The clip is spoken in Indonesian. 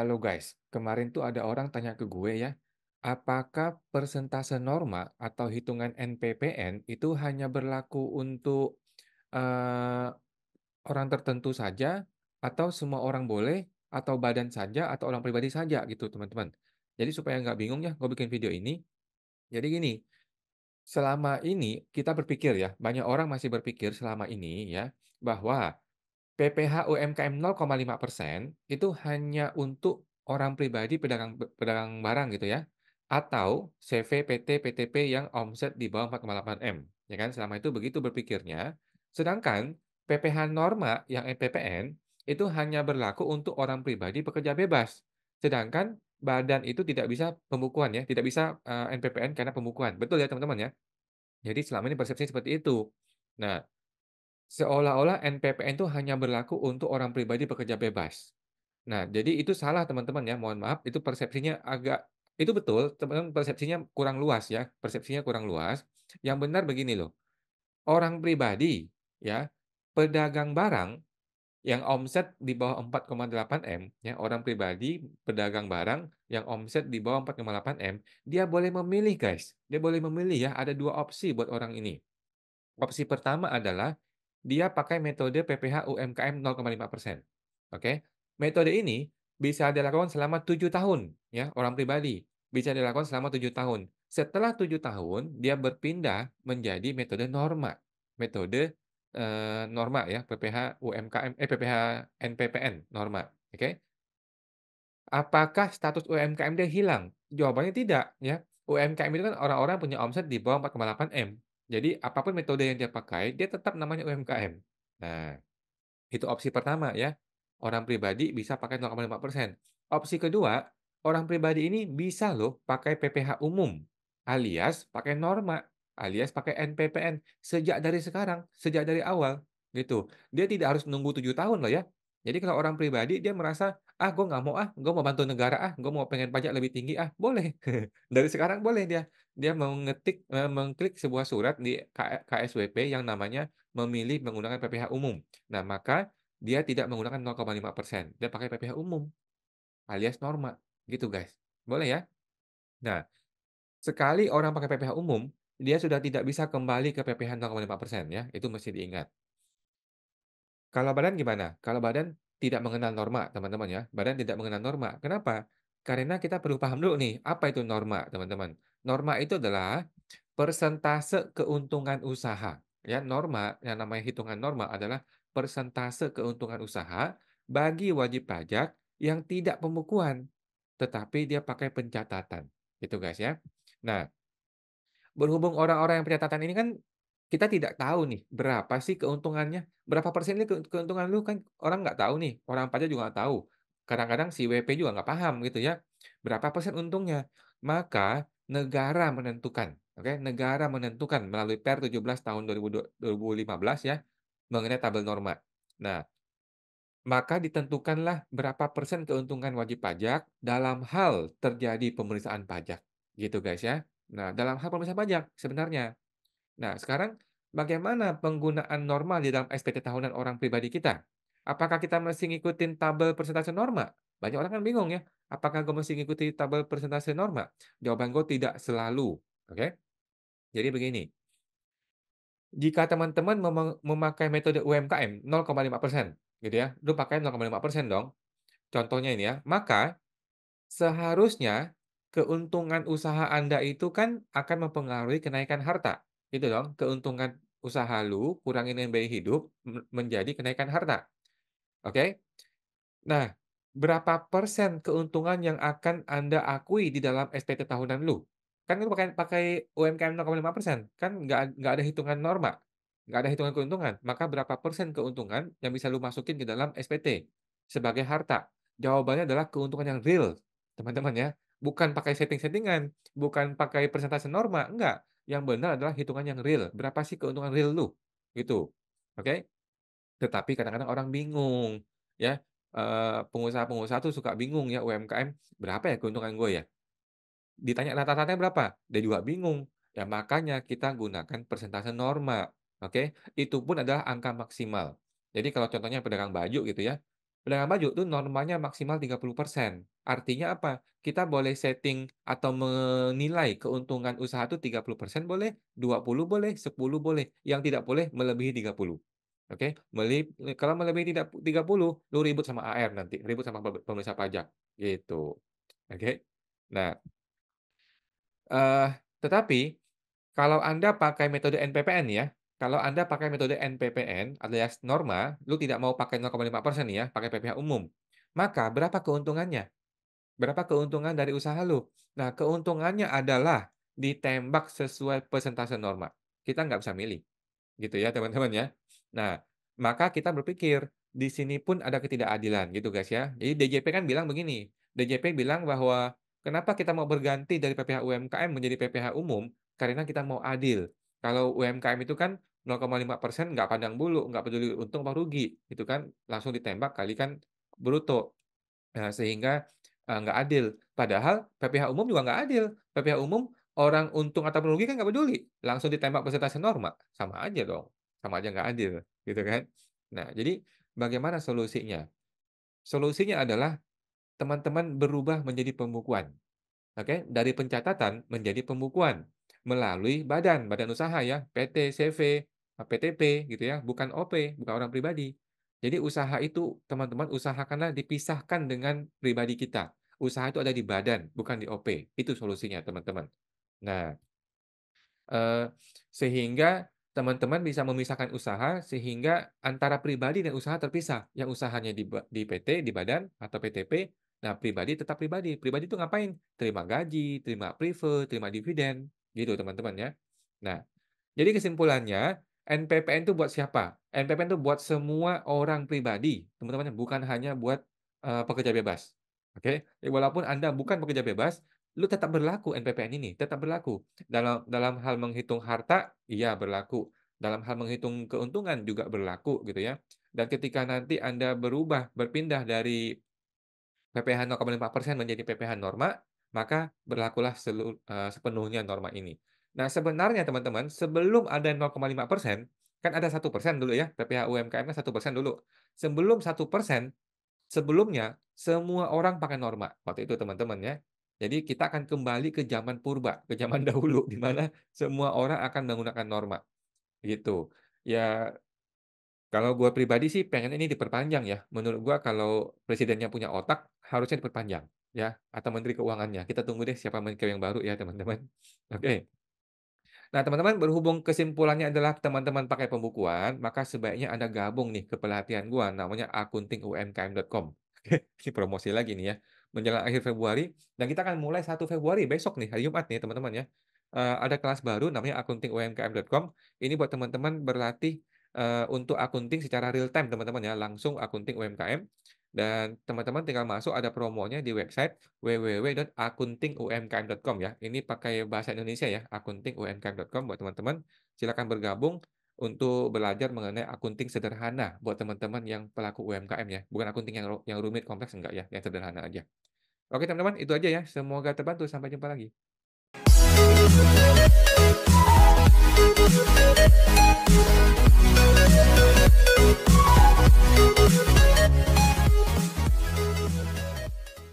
Halo guys, kemarin tuh ada orang tanya ke gue ya, apakah persentase norma atau hitungan NPPN itu hanya berlaku untuk uh, orang tertentu saja, atau semua orang boleh, atau badan saja, atau orang pribadi saja gitu teman-teman. Jadi supaya nggak bingung ya, gue bikin video ini. Jadi gini, selama ini kita berpikir ya, banyak orang masih berpikir selama ini ya, bahwa PPH UMKM 0,5 persen itu hanya untuk orang pribadi pedagang pedagang barang gitu ya, atau CV, PT, PTP yang omset di bawah 4,8 m, ya kan? Selama itu begitu berpikirnya. Sedangkan PPH norma yang PPN itu hanya berlaku untuk orang pribadi pekerja bebas. Sedangkan badan itu tidak bisa pembukuan ya, tidak bisa uh, eh, NPPN karena pembukuan. Betul ya teman-teman ya. Jadi selama ini persepsi seperti itu. Nah, seolah-olah NPPN itu hanya berlaku untuk orang pribadi pekerja bebas. Nah, jadi itu salah teman-teman ya, mohon maaf, itu persepsinya agak itu betul, teman-teman persepsinya kurang luas ya, persepsinya kurang luas. Yang benar begini loh. Orang pribadi ya, pedagang barang yang omset di bawah 4,8 M ya, orang pribadi pedagang barang yang omset di bawah 4,8 M, dia boleh memilih guys. Dia boleh memilih ya, ada dua opsi buat orang ini. Opsi pertama adalah dia pakai metode PPH UMKM 0,5 persen. Oke, okay? metode ini bisa dilakukan selama tujuh tahun ya orang pribadi bisa dilakukan selama tujuh tahun. Setelah tujuh tahun dia berpindah menjadi metode norma, metode eh, norma ya PPH UMKM eh PPH NPPN norma. Oke, okay? apakah status UMKM dia hilang? Jawabannya tidak ya. UMKM itu kan orang-orang punya omset di bawah 4,8 m. Jadi apapun metode yang dia pakai, dia tetap namanya UMKM. Nah, itu opsi pertama ya. Orang pribadi bisa pakai 0,5%. Opsi kedua, orang pribadi ini bisa loh pakai PPH umum alias pakai norma alias pakai NPPN sejak dari sekarang, sejak dari awal gitu. Dia tidak harus nunggu tujuh tahun loh ya. Jadi kalau orang pribadi dia merasa ah gue nggak mau ah gue mau bantu negara ah gue mau pengen pajak lebih tinggi ah boleh dari sekarang boleh dia dia mengetik eh, mengklik sebuah surat di KSWP yang namanya memilih menggunakan PPH umum nah maka dia tidak menggunakan 0,5 persen dia pakai PPH umum alias norma gitu guys boleh ya nah sekali orang pakai PPH umum dia sudah tidak bisa kembali ke PPH 0,5 persen ya itu mesti diingat kalau badan gimana? Kalau badan tidak mengenal norma, teman-teman ya. Badan tidak mengenal norma. Kenapa? Karena kita perlu paham dulu nih, apa itu norma, teman-teman. Norma itu adalah persentase keuntungan usaha. Ya, norma yang namanya hitungan norma adalah persentase keuntungan usaha bagi wajib pajak yang tidak pembukuan, tetapi dia pakai pencatatan. itu guys ya. Nah, berhubung orang-orang yang pencatatan ini kan kita tidak tahu nih berapa sih keuntungannya, berapa persen ini keuntungan lu kan orang nggak tahu nih, orang pajak juga nggak tahu. Kadang-kadang si WP juga nggak paham gitu ya, berapa persen untungnya. Maka negara menentukan, oke, okay? negara menentukan melalui tujuh 17 tahun 2015 ya mengenai tabel norma. Nah, maka ditentukanlah berapa persen keuntungan wajib pajak dalam hal terjadi pemeriksaan pajak, gitu guys ya. Nah, dalam hal pemeriksaan pajak sebenarnya Nah, sekarang bagaimana penggunaan normal di dalam SPT tahunan orang pribadi kita? Apakah kita mesti ngikutin tabel persentase norma? Banyak orang kan bingung ya, apakah gue mesti ngikuti tabel persentase norma? Jawaban gue tidak selalu. Oke? Okay? Jadi begini, jika teman-teman mem memakai metode UMKM 0,5%, gitu ya, lu pakai 0,5% dong, contohnya ini ya, maka seharusnya keuntungan usaha Anda itu kan akan mempengaruhi kenaikan harta. Itu dong, keuntungan usaha lu kurangin yang biaya hidup menjadi kenaikan harta. Oke? Okay? Nah, berapa persen keuntungan yang akan Anda akui di dalam SPT tahunan lu? Kan itu pakai, pakai UMKM 0,5 persen, kan nggak, nggak ada hitungan norma, nggak ada hitungan keuntungan. Maka berapa persen keuntungan yang bisa lu masukin ke dalam SPT sebagai harta? Jawabannya adalah keuntungan yang real, teman-teman ya. Bukan pakai setting-settingan, bukan pakai persentase norma, enggak. Yang benar adalah hitungan yang real. Berapa sih keuntungan real lu? Gitu. Oke? Okay? Tetapi kadang-kadang orang bingung, ya. Eh, pengusaha-pengusaha tuh suka bingung ya UMKM, berapa ya keuntungan gue ya? Ditanya rata-ratanya berapa? Dia juga bingung. Ya makanya kita gunakan persentase norma. Oke, okay? itu pun adalah angka maksimal. Jadi kalau contohnya pedagang baju gitu ya, pedagang baju itu normalnya maksimal 30%. Artinya apa? Kita boleh setting atau menilai keuntungan usaha itu 30% boleh, 20 boleh, 10 boleh. Yang tidak boleh melebihi 30. Oke, okay? kalau melebihi tidak 30, lu ribut sama AR nanti, ribut sama pemeriksa pajak gitu. Oke. Okay? Nah, uh, tetapi kalau Anda pakai metode NPPN ya, kalau Anda pakai metode NPPN alias norma, lu tidak mau pakai 0,5% persen ya, pakai PPH umum. Maka berapa keuntungannya? Berapa keuntungan dari usaha lu? Nah, keuntungannya adalah ditembak sesuai persentase norma. Kita nggak bisa milih. Gitu ya, teman-teman ya. Nah, maka kita berpikir, di sini pun ada ketidakadilan gitu guys ya. Jadi DJP kan bilang begini, DJP bilang bahwa kenapa kita mau berganti dari PPH UMKM menjadi PPH umum? Karena kita mau adil. Kalau UMKM itu kan 0,5 persen nggak pandang bulu, nggak peduli untung atau rugi, itu kan langsung ditembak kali kan bruto. Nah, sehingga Eh, nggak adil. Padahal PPH umum juga nggak adil. PPH umum orang untung atau merugi kan nggak peduli, langsung ditembak persentase norma, sama aja dong, sama aja nggak adil, gitu kan? Nah, jadi bagaimana solusinya? Solusinya adalah teman-teman berubah menjadi pembukuan, oke? Okay? Dari pencatatan menjadi pembukuan melalui badan, badan usaha ya, PT, CV, PTP, eh, gitu ya, bukan OP, bukan orang pribadi. Jadi usaha itu teman-teman usahakanlah dipisahkan dengan pribadi kita usaha itu ada di badan, bukan di OP. Itu solusinya, teman-teman. Nah, eh, sehingga teman-teman bisa memisahkan usaha sehingga antara pribadi dan usaha terpisah. Yang usahanya di, di PT, di badan, atau PTP, nah pribadi tetap pribadi. Pribadi itu ngapain? Terima gaji, terima prive, terima dividen. Gitu, teman-teman ya. Nah, jadi kesimpulannya, NPPN itu buat siapa? NPPN itu buat semua orang pribadi, teman-teman, bukan hanya buat uh, pekerja bebas. Oke, okay? Ya, walaupun Anda bukan pekerja bebas, lu tetap berlaku NPPN ini, tetap berlaku. Dalam dalam hal menghitung harta, iya berlaku. Dalam hal menghitung keuntungan juga berlaku gitu ya. Dan ketika nanti Anda berubah, berpindah dari PPH 0,5% menjadi PPH norma, maka berlakulah selu, uh, sepenuhnya norma ini. Nah, sebenarnya teman-teman, sebelum ada 0,5%, kan ada satu persen dulu ya, PPH UMKM-nya satu persen dulu. Sebelum satu persen, Sebelumnya, semua orang pakai norma. Waktu itu teman-teman ya. Jadi kita akan kembali ke zaman purba, ke zaman dahulu, di mana semua orang akan menggunakan norma. Gitu. Ya, kalau gue pribadi sih pengen ini diperpanjang ya. Menurut gue kalau presidennya punya otak, harusnya diperpanjang ya atau menteri keuangannya. Kita tunggu deh siapa menteri yang baru ya teman-teman. Oke. Okay. Nah, teman-teman, berhubung kesimpulannya adalah teman-teman pakai pembukuan, maka sebaiknya Anda gabung nih ke pelatihan gua namanya akuntingumkm.com. Ini promosi lagi nih ya. Menjelang akhir Februari dan kita akan mulai 1 Februari besok nih hari Jumat nih teman-teman ya. Uh, ada kelas baru namanya akuntingumkm.com. Ini buat teman-teman berlatih uh, untuk akunting secara real time teman-teman ya, langsung akunting UMKM. Dan teman-teman tinggal masuk ada promonya di website www.akuntingumkm.com ya. Ini pakai bahasa Indonesia ya, akuntingumkm.com buat teman-teman. Silakan bergabung untuk belajar mengenai akunting sederhana buat teman-teman yang pelaku UMKM ya. Bukan akunting yang yang rumit kompleks enggak ya, yang sederhana aja. Oke teman-teman, itu aja ya. Semoga terbantu. Sampai jumpa lagi.